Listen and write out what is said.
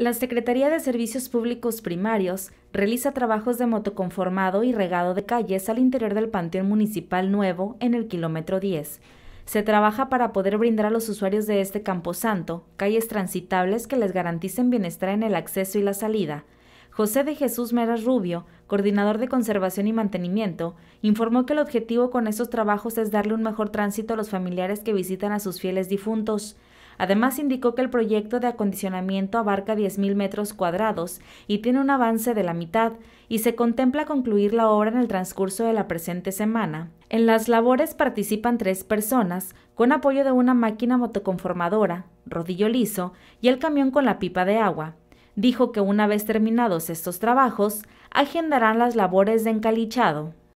La Secretaría de Servicios Públicos Primarios realiza trabajos de motoconformado y regado de calles al interior del Panteón Municipal Nuevo en el kilómetro 10. Se trabaja para poder brindar a los usuarios de este camposanto calles transitables que les garanticen bienestar en el acceso y la salida. José de Jesús Meras Rubio, coordinador de conservación y mantenimiento, informó que el objetivo con estos trabajos es darle un mejor tránsito a los familiares que visitan a sus fieles difuntos. Además, indicó que el proyecto de acondicionamiento abarca 10.000 metros cuadrados y tiene un avance de la mitad, y se contempla concluir la obra en el transcurso de la presente semana. En las labores participan tres personas, con apoyo de una máquina motoconformadora, rodillo liso y el camión con la pipa de agua. Dijo que una vez terminados estos trabajos, agendarán las labores de encalichado.